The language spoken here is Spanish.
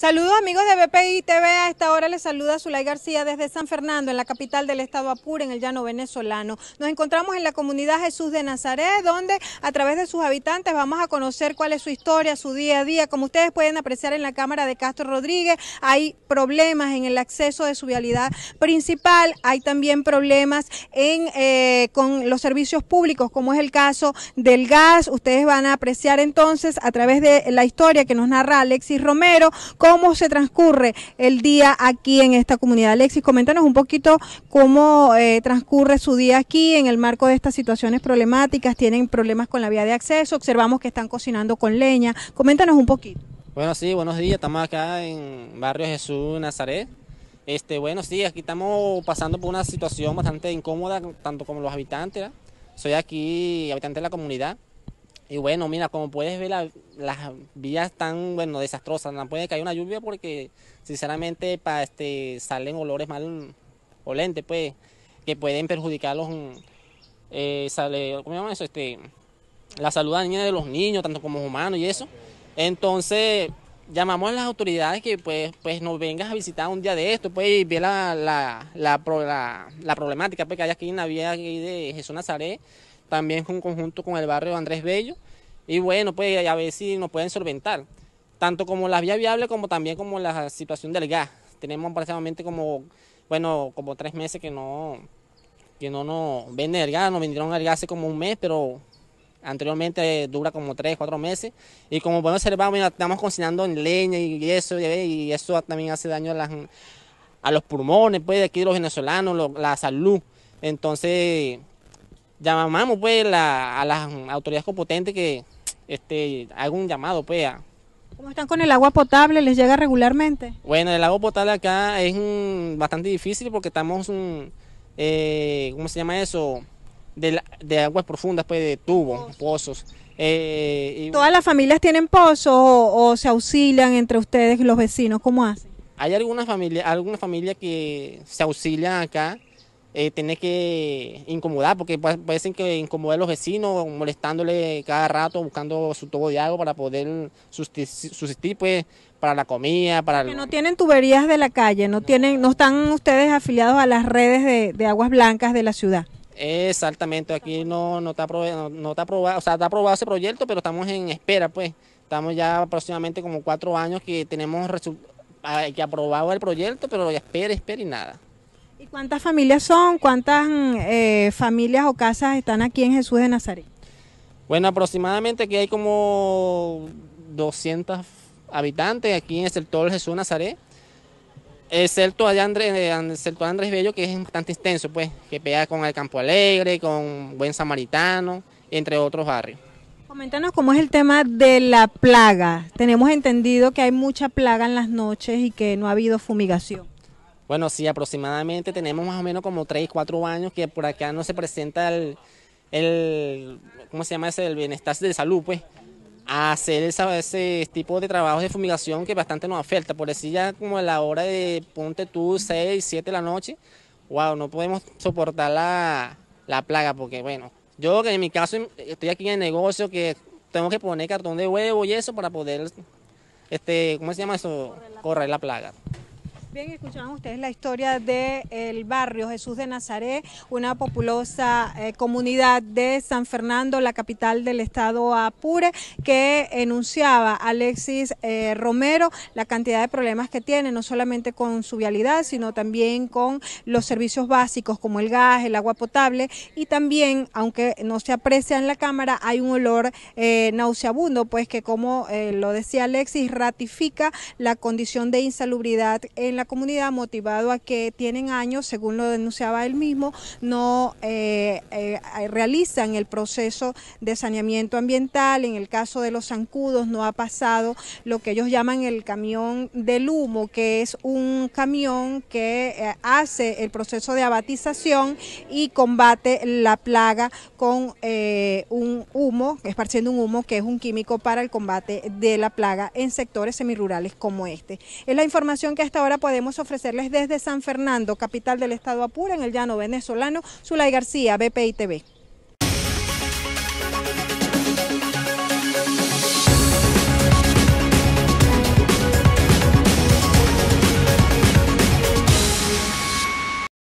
Saludos amigos de BPI TV, a esta hora les saluda Zulay García desde San Fernando, en la capital del estado Apure, en el llano venezolano. Nos encontramos en la comunidad Jesús de Nazaret, donde a través de sus habitantes vamos a conocer cuál es su historia, su día a día. Como ustedes pueden apreciar en la cámara de Castro Rodríguez, hay problemas en el acceso de su vialidad principal, hay también problemas en, eh, con los servicios públicos, como es el caso del gas. Ustedes van a apreciar entonces a través de la historia que nos narra Alexis Romero, cómo se transcurre el día aquí en esta comunidad. Alexis, coméntanos un poquito cómo eh, transcurre su día aquí en el marco de estas situaciones problemáticas. Tienen problemas con la vía de acceso, observamos que están cocinando con leña. Coméntanos un poquito. Bueno, sí, buenos días. Estamos acá en Barrio Jesús Nazaret. Este, bueno, sí, aquí estamos pasando por una situación bastante incómoda, tanto como los habitantes. Soy aquí habitante de la comunidad. Y bueno, mira, como puedes ver, las vías están, bueno, desastrosas. No puede caer una lluvia porque, sinceramente, este, salen olores mal olentes, pues, que pueden perjudicar eh, Este, la salud de los niños, tanto como humanos y eso. Entonces, llamamos a las autoridades que, pues, pues nos vengas a visitar un día de esto, pues, y ver la, la, problemática, porque que hay aquí en la vía de Jesús Nazaret, también con conjunto con el barrio Andrés Bello. Y bueno, pues a ver si nos pueden solventar, tanto como las vías viables como también como la situación del gas. Tenemos aproximadamente como, bueno, como tres meses que no, no nos venden el gas, nos vendieron el gas hace como un mes, pero anteriormente dura como tres, cuatro meses. Y como podemos observar, estamos cocinando en leña y eso, y eso también hace daño a, los pulmones, pues, de aquí los venezolanos, la salud. Entonces, llamamos, pues, a las autoridades competentes que este, hago un llamado, pea. Pues, ¿Cómo están con el agua potable? ¿Les llega regularmente? Bueno, el agua potable acá es bastante difícil porque estamos, eh, ¿cómo se llama eso? De, de, aguas profundas, pues de tubos, pozos. Eh, ¿Todas las familias tienen pozos o, se auxilian entre ustedes los vecinos? ¿Cómo hacen? Hay algunas familias alguna familia que se auxilian acá eh, que incomodar, porque parecen que incomodar a los vecinos, molestándole cada rato, buscando su tubo de agua para poder subsistir, pues, para la comida, para... no tienen tuberías de la calle, no, tienen, no están ustedes afiliados a las redes de, aguas blancas de la ciudad. Exactamente, aquí no, no está aprobado, no, está aprobado, o sea, está aprobado ese proyecto, pero estamos en espera, pues. Estamos ya aproximadamente como cuatro años que tenemos que aprobado el proyecto, pero espera, espera y nada. ¿Y cuántas familias son? ¿Cuántas eh, familias o casas están aquí en Jesús de Nazaret? Bueno, aproximadamente aquí hay como 200 habitantes aquí en el sector Jesús de Nazaret. Excepto allá Andrés, eh, Andrés Bello, que es bastante extenso, pues, que pega con el Campo Alegre, con Buen Samaritano, entre otros barrios. Coméntanos cómo es el tema de la plaga. Tenemos entendido que hay mucha plaga en las noches y que no ha habido fumigación. Bueno, sí, aproximadamente tenemos más o menos como 3, 4 años que por acá no se presenta el, el ¿cómo se llama El bienestar de salud, pues, a hacer ese tipo de trabajos de fumigación que bastante nos afecta. Por decir ya como a la hora de, ponte tú, 6, 7 de la noche, wow, no podemos soportar la, la plaga porque, bueno, yo que en mi caso estoy aquí en el negocio que tengo que poner cartón de huevo y eso para poder, este, ¿cómo se llama eso? Correr la plaga. Bien, escucharon ustedes la historia del el barrio Jesús de Nazaret, una populosa eh, comunidad de San Fernando, la capital del estado Apure, que enunciaba Alexis eh, Romero la cantidad de problemas que tiene, no solamente con su vialidad, sino también con los servicios básicos como el gas, el agua potable y también, aunque no se aprecia en la cámara, hay un olor eh, nauseabundo, pues que como lo decía Alexis, ratifica la condición de insalubridad en la comunidad motivado a que tienen años, según lo denunciaba él mismo, no eh, eh, realizan el proceso de saneamiento ambiental. En el caso de los zancudos no ha pasado lo que ellos llaman el camión del humo, que es un camión que eh, hace el proceso de abatización y combate la plaga con un humo, esparciendo un humo que es un químico para el combate de la plaga en sectores semirurales como este. Es la información que hasta ahora podemos ofrecerles desde San Fernando, capital del estado Apura, en el llano venezolano, Zulay García, BPI TV.